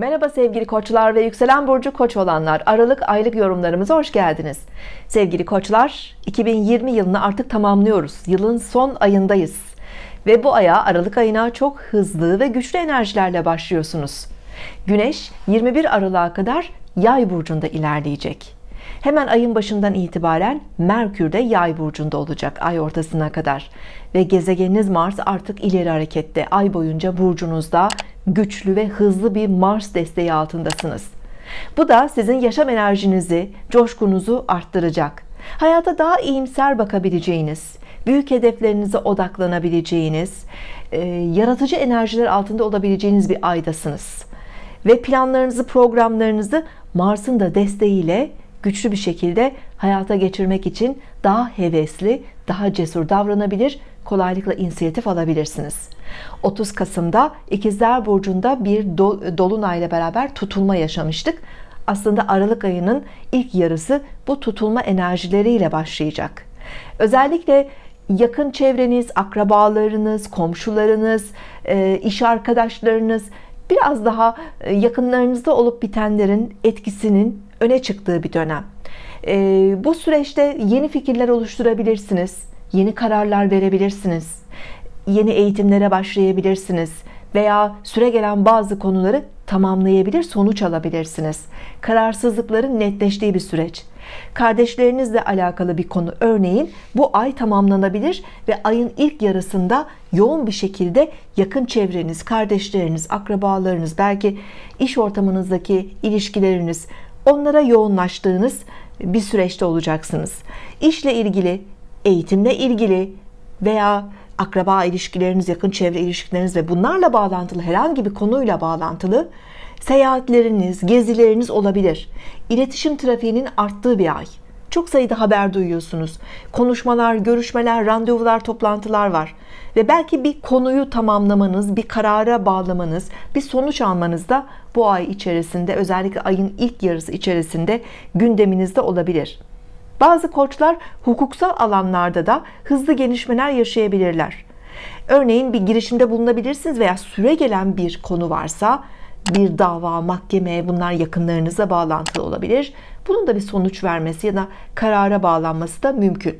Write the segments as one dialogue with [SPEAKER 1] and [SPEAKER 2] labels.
[SPEAKER 1] Merhaba sevgili koçlar ve yükselen burcu koç olanlar Aralık aylık yorumlarımıza hoş geldiniz sevgili koçlar 2020 yılını artık tamamlıyoruz yılın son ayındayız ve bu aya Aralık ayına çok hızlı ve güçlü enerjilerle başlıyorsunuz Güneş 21 Aralık'a kadar yay burcunda ilerleyecek hemen ayın başından itibaren Merkür de yay burcunda olacak ay ortasına kadar ve gezegeniniz Mars artık ileri harekette ay boyunca burcunuzda güçlü ve hızlı bir Mars desteği altındasınız. Bu da sizin yaşam enerjinizi, coşkunuzu arttıracak. Hayata daha iyimser bakabileceğiniz, büyük hedeflerinize odaklanabileceğiniz, e, yaratıcı enerjiler altında olabileceğiniz bir aydasınız. Ve planlarınızı, programlarınızı Mars'ın da desteğiyle güçlü bir şekilde hayata geçirmek için daha hevesli, daha cesur davranabilir kolaylıkla inisiyatif alabilirsiniz. 30 Kasım'da İkizler Burcu'nda bir dolunayla beraber tutulma yaşamıştık. Aslında Aralık ayının ilk yarısı bu tutulma enerjileriyle başlayacak. Özellikle yakın çevreniz, akrabalarınız, komşularınız, e, iş arkadaşlarınız biraz daha e, yakınlarınızda olup bitenlerin etkisinin öne çıktığı bir dönem. E, bu süreçte yeni fikirler oluşturabilirsiniz yeni kararlar verebilirsiniz. Yeni eğitimlere başlayabilirsiniz veya süre gelen bazı konuları tamamlayabilir, sonuç alabilirsiniz. Kararsızlıkların netleştiği bir süreç. Kardeşlerinizle alakalı bir konu örneğin bu ay tamamlanabilir ve ayın ilk yarısında yoğun bir şekilde yakın çevreniz, kardeşleriniz, akrabalarınız, belki iş ortamınızdaki ilişkileriniz onlara yoğunlaştığınız bir süreçte olacaksınız. İşle ilgili eğitimle ilgili veya akraba ilişkileriniz, yakın çevre ilişkileriniz ve bunlarla bağlantılı herhangi bir konuyla bağlantılı seyahatleriniz, gezileriniz olabilir. İletişim trafiğinin arttığı bir ay. Çok sayıda haber duyuyorsunuz. Konuşmalar, görüşmeler, randevular, toplantılar var. Ve belki bir konuyu tamamlamanız, bir karara bağlamanız, bir sonuç almanız da bu ay içerisinde özellikle ayın ilk yarısı içerisinde gündeminizde olabilir. Bazı koçlar hukuksal alanlarda da hızlı gelişmeler yaşayabilirler. Örneğin bir girişimde bulunabilirsiniz veya süre gelen bir konu varsa bir dava, mahkeme, bunlar yakınlarınıza bağlantılı olabilir. Bunun da bir sonuç vermesi ya da karara bağlanması da mümkün.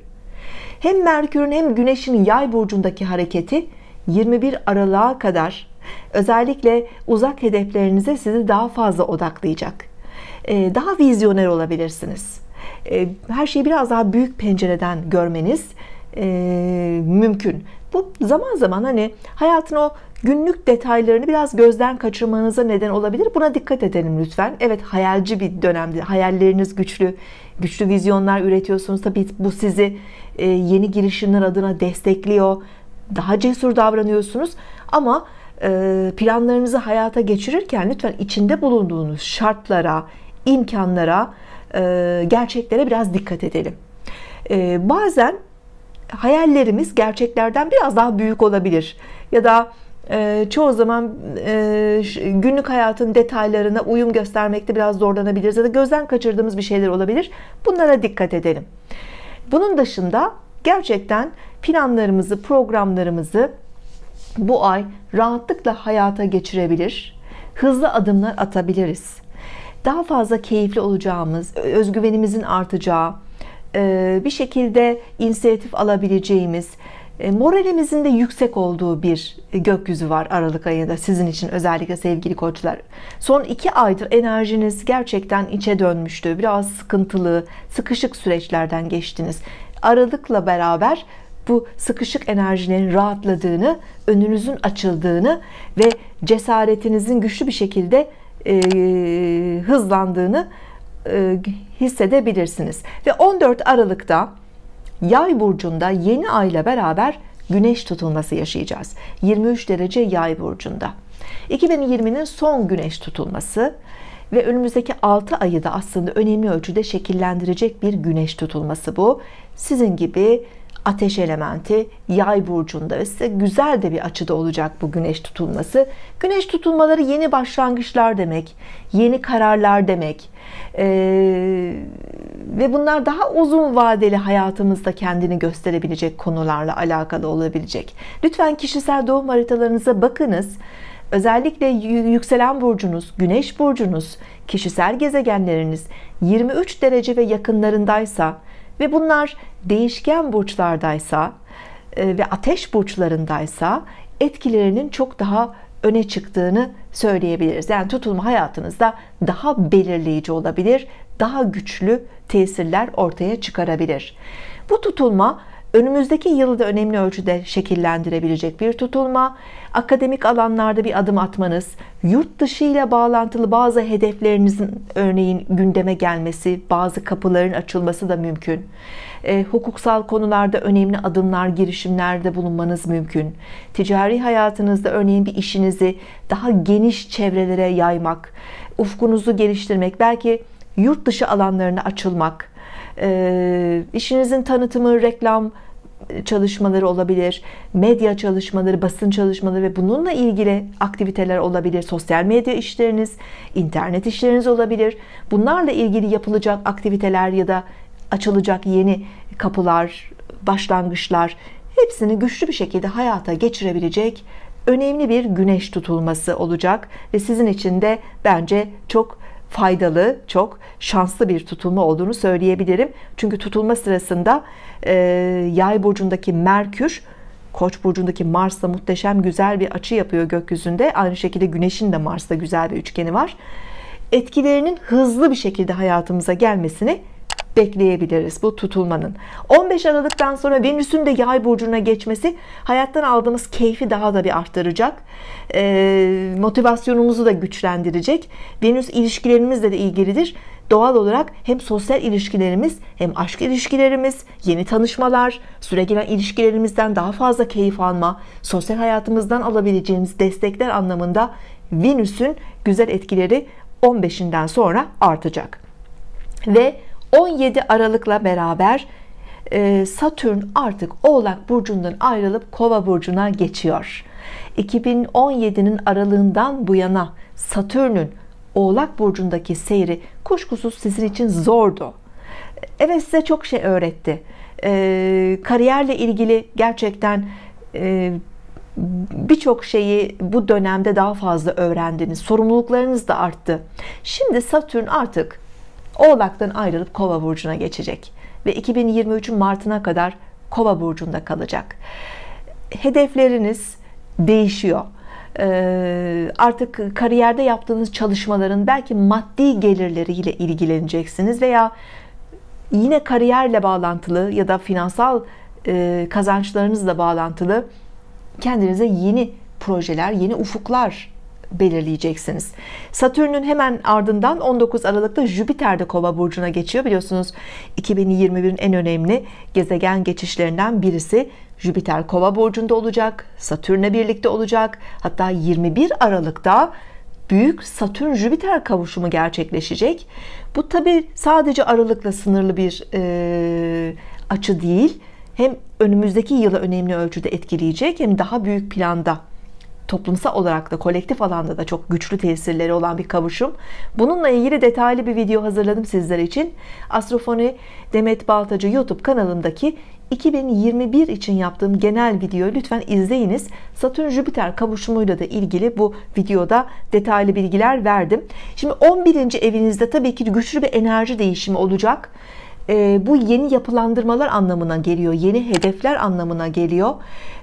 [SPEAKER 1] Hem Merkür'ün hem Güneş'in yay burcundaki hareketi 21 Aralık'a kadar özellikle uzak hedeflerinize sizi daha fazla odaklayacak. Ee, daha vizyoner olabilirsiniz. Ee, her şeyi biraz daha büyük pencereden görmeniz e, mümkün. Bu zaman zaman hani hayatın o günlük detaylarını biraz gözden kaçırmanıza neden olabilir. Buna dikkat edelim lütfen. Evet hayalci bir dönemde. Hayalleriniz güçlü. Güçlü vizyonlar üretiyorsunuz. Tabii bu sizi e, yeni girişimler adına destekliyor. Daha cesur davranıyorsunuz. Ama e, planlarınızı hayata geçirirken lütfen içinde bulunduğunuz şartlara, imkanlara, ee, gerçeklere biraz dikkat edelim. Ee, bazen hayallerimiz gerçeklerden biraz daha büyük olabilir ya da e, çoğu zaman e, günlük hayatın detaylarına uyum göstermekte biraz zorlanabiliriz ya da gözden kaçırdığımız bir şeyler olabilir. Bunlara dikkat edelim. Bunun dışında gerçekten planlarımızı, programlarımızı bu ay rahatlıkla hayata geçirebilir, hızlı adımlar atabiliriz daha fazla keyifli olacağımız, e, özgüvenimizin artacağı, e, bir şekilde inisiyatif alabileceğimiz, e, moralimizin de yüksek olduğu bir gökyüzü var Aralık ayında sizin için özellikle sevgili koçlar. Son iki aydır enerjiniz gerçekten içe dönmüştü. Biraz sıkıntılı, sıkışık süreçlerden geçtiniz. Aralıkla beraber bu sıkışık enerjinin rahatladığını, önünüzün açıldığını ve cesaretinizin güçlü bir şekilde e, hızlandığını e, hissedebilirsiniz. Ve 14 Aralık'ta Yay burcunda yeni ayla beraber güneş tutulması yaşayacağız. 23 derece Yay burcunda. 2020'nin son güneş tutulması ve önümüzdeki 6 ayı da aslında önemli ölçüde şekillendirecek bir güneş tutulması bu. Sizin gibi ateş elementi yay burcunda ve size güzel de bir açıda olacak bu güneş tutulması güneş tutulmaları yeni başlangıçlar demek yeni kararlar demek ee, ve bunlar daha uzun vadeli hayatımızda kendini gösterebilecek konularla alakalı olabilecek lütfen kişisel doğum haritalarınıza bakınız özellikle yükselen burcunuz güneş burcunuz kişisel gezegenleriniz 23 derece ve yakınlarındaysa ve bunlar değişken burçlardaysa e, ve ateş burçlarındaysa etkilerinin çok daha öne çıktığını söyleyebiliriz. Yani tutulma hayatınızda daha belirleyici olabilir, daha güçlü tesirler ortaya çıkarabilir. Bu tutulma önümüzdeki yılı da önemli ölçüde şekillendirebilecek bir tutulma, akademik alanlarda bir adım atmanız, yurt dışı ile bağlantılı bazı hedeflerinizin örneğin gündeme gelmesi, bazı kapıların açılması da mümkün. E, hukuksal konularda önemli adımlar, girişimlerde bulunmanız mümkün. Ticari hayatınızda örneğin bir işinizi daha geniş çevrelere yaymak, ufkunuzu geliştirmek, belki yurt dışı alanlarına açılmak, e, işinizin tanıtımı, reklam e, çalışmaları olabilir, medya çalışmaları, basın çalışmaları ve bununla ilgili aktiviteler olabilir. Sosyal medya işleriniz, internet işleriniz olabilir. Bunlarla ilgili yapılacak aktiviteler ya da açılacak yeni kapılar, başlangıçlar hepsini güçlü bir şekilde hayata geçirebilecek önemli bir güneş tutulması olacak ve sizin için de bence çok faydalı, çok şanslı bir tutulma olduğunu söyleyebilirim. Çünkü tutulma sırasında e, yay burcundaki Merkür, Koç burcundaki Mars'la muhteşem güzel bir açı yapıyor gökyüzünde. Aynı şekilde Güneş'in de Mars'la güzel bir üçgeni var. Etkilerinin hızlı bir şekilde hayatımıza gelmesini bekleyebiliriz bu tutulmanın 15 Aralık'tan sonra Venüs'ün de yay burcuna geçmesi hayattan aldığımız keyfi daha da bir arttıracak ee, motivasyonumuzu da güçlendirecek Venüs ilişkilerimizle de ilgilidir doğal olarak hem sosyal ilişkilerimiz hem aşk ilişkilerimiz yeni tanışmalar süregelen ilişkilerimizden daha fazla keyif alma sosyal hayatımızdan alabileceğimiz destekler anlamında Venüs'ün güzel etkileri 15'inden sonra artacak ve 17 Aralık'la beraber e, Satürn artık Oğlak Burcu'ndan ayrılıp Kova Burcu'na geçiyor. 2017'nin aralığından bu yana Satürn'ün Oğlak Burcu'ndaki seyri kuşkusuz sizin için zordu. Evet size çok şey öğretti. Ee, kariyerle ilgili gerçekten e, birçok şeyi bu dönemde daha fazla öğrendiniz. Sorumluluklarınız da arttı. Şimdi Satürn artık Oğlak'tan ayrılıp Kova burcuna geçecek ve 2023 Mart'ına kadar Kova burcunda kalacak. Hedefleriniz değişiyor. Ee, artık kariyerde yaptığınız çalışmaların belki maddi gelirleriyle ilgileneceksiniz veya yine kariyerle bağlantılı ya da finansal e, kazançlarınızla bağlantılı kendinize yeni projeler, yeni ufuklar belirleyeceksiniz. Satürn'ün hemen ardından 19 Aralık'ta Jüpiter de Kova burcuna geçiyor. Biliyorsunuz 2021'in en önemli gezegen geçişlerinden birisi Jüpiter Kova burcunda olacak. Satürn'le birlikte olacak. Hatta 21 Aralık'ta büyük Satürn Jüpiter kavuşumu gerçekleşecek. Bu tabi sadece aralıkla sınırlı bir e, açı değil. Hem önümüzdeki yıla önemli ölçüde etkileyecek hem daha büyük planda toplumsal olarak da kolektif alanda da çok güçlü tesirleri olan bir kavuşum. Bununla ilgili detaylı bir video hazırladım sizler için. Astrofoni Demet Baltacı YouTube kanalındaki 2021 için yaptığım genel videoyu lütfen izleyiniz. Satürn Jüpiter kavuşumuyla da ilgili bu videoda detaylı bilgiler verdim. Şimdi 11. evinizde tabii ki güçlü bir enerji değişimi olacak e, bu yeni yapılandırmalar anlamına geliyor. Yeni hedefler anlamına geliyor.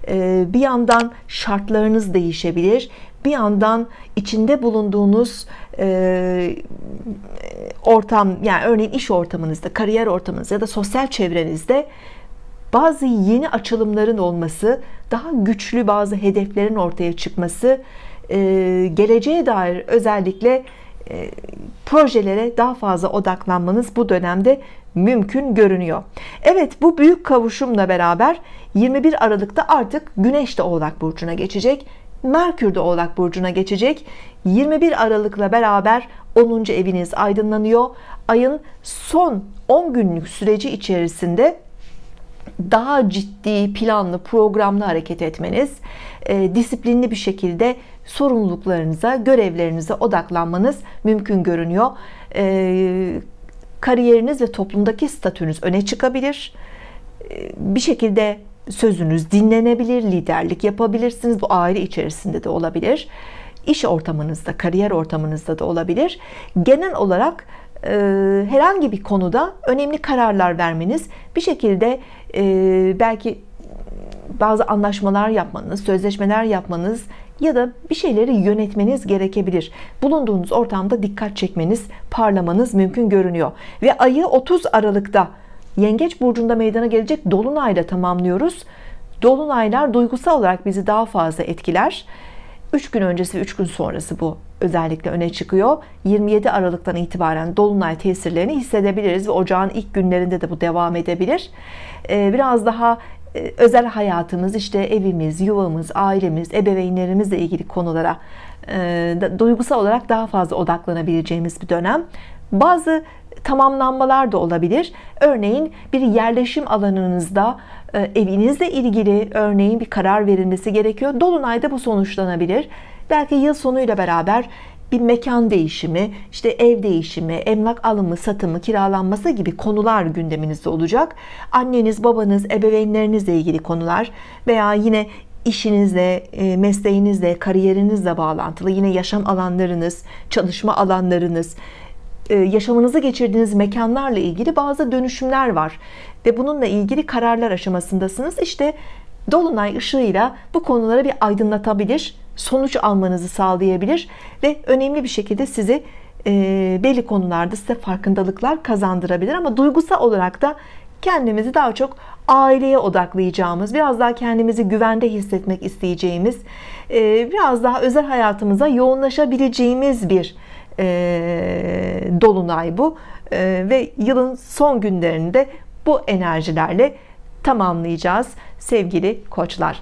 [SPEAKER 1] E, bir yandan şartlarınız değişebilir. Bir yandan içinde bulunduğunuz e, ortam yani örneğin iş ortamınızda, kariyer ortamınızda ya da sosyal çevrenizde bazı yeni açılımların olması, daha güçlü bazı hedeflerin ortaya çıkması, e, geleceğe dair özellikle e, projelere daha fazla odaklanmanız bu dönemde mümkün görünüyor. Evet bu büyük kavuşumla beraber 21 Aralık'ta artık Güneş de Oğlak Burcu'na geçecek. Merkür de Oğlak Burcu'na geçecek. 21 Aralık'la beraber 10. eviniz aydınlanıyor. Ayın son 10 günlük süreci içerisinde daha ciddi, planlı, programlı hareket etmeniz, e, disiplinli bir şekilde sorumluluklarınıza, görevlerinize odaklanmanız mümkün görünüyor. E, kariyeriniz ve toplumdaki statünüz öne çıkabilir. E, bir şekilde sözünüz dinlenebilir, liderlik yapabilirsiniz. Bu aile içerisinde de olabilir. İş ortamınızda, kariyer ortamınızda da olabilir. Genel olarak e, herhangi bir konuda önemli kararlar vermeniz bir şekilde e, belki bazı anlaşmalar yapmanız, sözleşmeler yapmanız ya da bir şeyleri yönetmeniz gerekebilir. Bulunduğunuz ortamda dikkat çekmeniz, parlamanız mümkün görünüyor. Ve ayı 30 Aralık'ta Yengeç burcunda meydana gelecek dolunayla tamamlıyoruz. Dolunaylar duygusal olarak bizi daha fazla etkiler. 3 gün öncesi ve 3 gün sonrası bu özellikle öne çıkıyor. 27 Aralık'tan itibaren dolunay tesirlerini hissedebiliriz ve ocağın ilk günlerinde de bu devam edebilir. Ee, biraz daha e, özel hayatımız işte evimiz yuvamız ailemiz ebeveynlerimizle ilgili konulara e, duygusal olarak daha fazla odaklanabileceğimiz bir dönem bazı tamamlanmalar da olabilir. Örneğin bir yerleşim alanınızda e, evinizle ilgili örneğin bir karar verilmesi gerekiyor. Dolunayda bu sonuçlanabilir. Belki yıl sonuyla beraber bir mekan değişimi, işte ev değişimi, emlak alımı, satımı, kiralanması gibi konular gündeminizde olacak. Anneniz, babanız, ebeveynlerinizle ilgili konular veya yine işinizle, e, mesleğinizle, kariyerinizle bağlantılı yine yaşam alanlarınız, çalışma alanlarınız, e, yaşamınızı geçirdiğiniz mekanlarla ilgili bazı dönüşümler var ve bununla ilgili kararlar aşamasındasınız. İşte dolunay ışığıyla bu konuları bir aydınlatabilir sonuç almanızı sağlayabilir ve önemli bir şekilde sizi e, belli konularda size farkındalıklar kazandırabilir ama duygusal olarak da kendimizi daha çok aileye odaklayacağımız, biraz daha kendimizi güvende hissetmek isteyeceğimiz, e, biraz daha özel hayatımıza yoğunlaşabileceğimiz bir e, dolunay bu e, ve yılın son günlerinde bu enerjilerle tamamlayacağız sevgili koçlar.